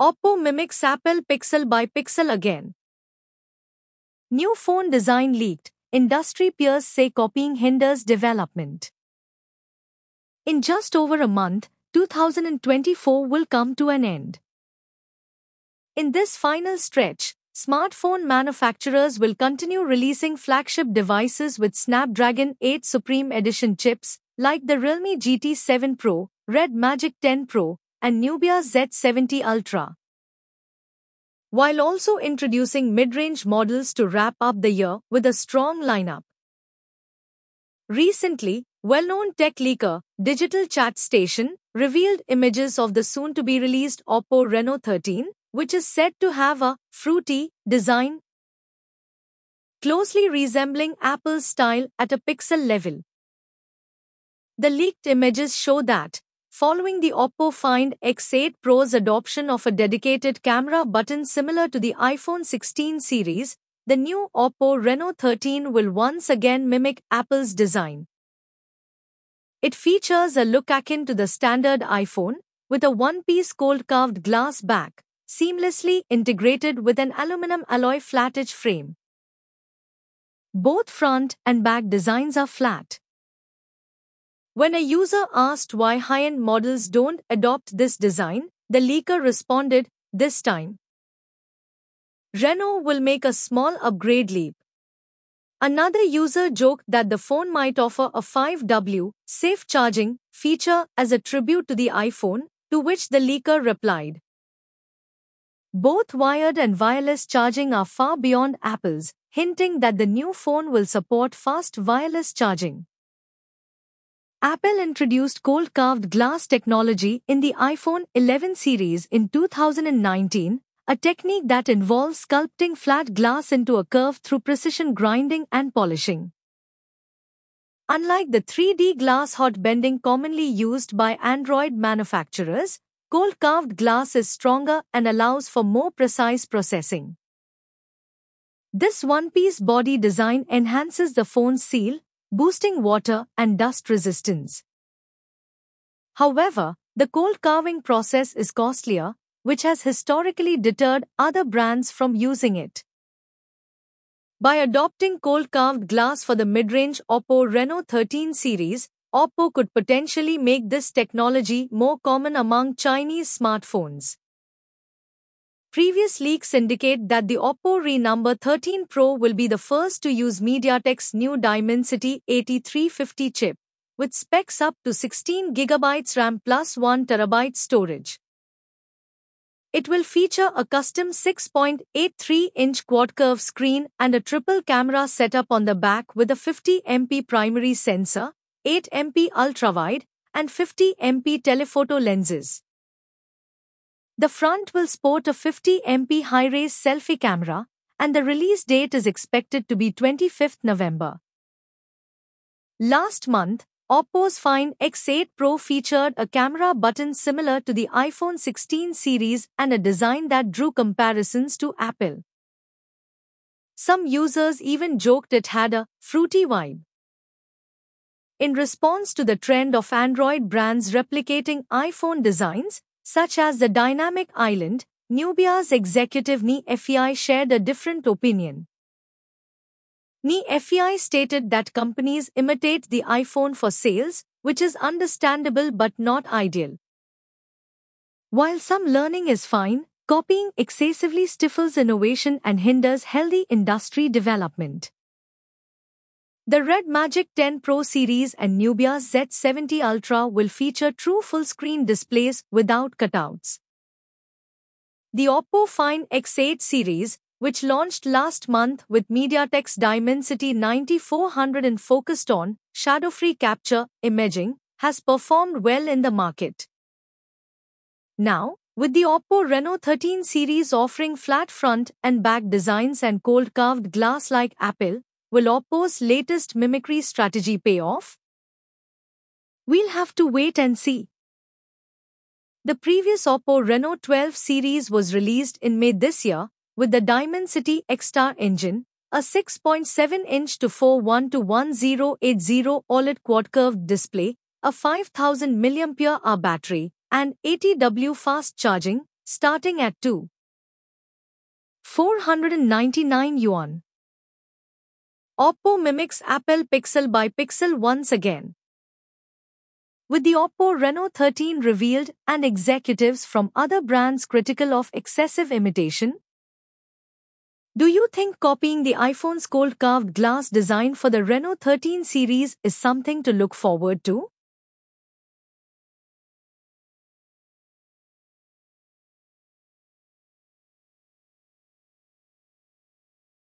Oppo mimics Apple pixel by pixel again. New phone design leaked, industry peers say copying hinders development. In just over a month, 2024 will come to an end. In this final stretch, smartphone manufacturers will continue releasing flagship devices with Snapdragon 8 Supreme Edition chips, like the Realme GT7 Pro, Red Magic 10 Pro, and Nubia Z70 Ultra. While also introducing mid-range models to wrap up the year with a strong lineup. Recently, well-known tech leaker, Digital Chat Station, revealed images of the soon-to-be released Oppo Reno 13, which is said to have a fruity design closely resembling Apple's style at a pixel level. The leaked images show that Following the Oppo Find X8 Pro's adoption of a dedicated camera button similar to the iPhone 16 series, the new Oppo Reno 13 will once again mimic Apple's design. It features a look akin to the standard iPhone, with a one-piece cold-carved glass back, seamlessly integrated with an aluminum alloy flat-edge frame. Both front and back designs are flat. When a user asked why high-end models don't adopt this design, the leaker responded, this time. Renault will make a small upgrade leap. Another user joked that the phone might offer a 5W safe charging feature as a tribute to the iPhone, to which the leaker replied. Both wired and wireless charging are far beyond Apple's, hinting that the new phone will support fast wireless charging. Apple introduced cold carved glass technology in the iPhone 11 series in 2019, a technique that involves sculpting flat glass into a curve through precision grinding and polishing. Unlike the 3D glass hot bending commonly used by Android manufacturers, cold carved glass is stronger and allows for more precise processing. This one piece body design enhances the phone's seal, boosting water and dust resistance. However, the cold carving process is costlier, which has historically deterred other brands from using it. By adopting cold carved glass for the mid-range Oppo Reno 13 series, Oppo could potentially make this technology more common among Chinese smartphones. Previous leaks indicate that the Oppo Reno 13 Pro will be the first to use MediaTek's new Dimensity 8350 chip, with specs up to 16GB RAM plus 1TB storage. It will feature a custom 6.83-inch quad-curve screen and a triple camera setup on the back with a 50MP primary sensor, 8MP ultrawide, and 50MP telephoto lenses. The front will sport a 50 MP high-res selfie camera, and the release date is expected to be 25th November. Last month, Oppo's Find X8 Pro featured a camera button similar to the iPhone 16 series and a design that drew comparisons to Apple. Some users even joked it had a fruity vibe. In response to the trend of Android brands replicating iPhone designs, such as the dynamic island, Nubia's executive Ni FEI shared a different opinion. Ni FEI stated that companies imitate the iPhone for sales, which is understandable but not ideal. While some learning is fine, copying excessively stifles innovation and hinders healthy industry development. The Red Magic 10 Pro series and Nubia Z70 Ultra will feature true full-screen displays without cutouts. The Oppo Find X8 series, which launched last month with MediaTek's Dimensity 9400 and focused on shadow-free capture imaging, has performed well in the market. Now, with the Oppo Reno 13 series offering flat front and back designs and cold-carved glass like Apple, Will Oppo's latest mimicry strategy pay off? We'll have to wait and see. The previous Oppo Reno 12 series was released in May this year with the Diamond City X-Star engine, a 6.7-inch to 41-1080 OLED quad-curved display, a 5000 mAh battery, and 80W fast charging, starting at 2. 499 yuan. Oppo mimics Apple pixel by pixel once again. With the Oppo Reno 13 revealed and executives from other brands critical of excessive imitation, do you think copying the iPhone's cold carved glass design for the Reno 13 series is something to look forward to?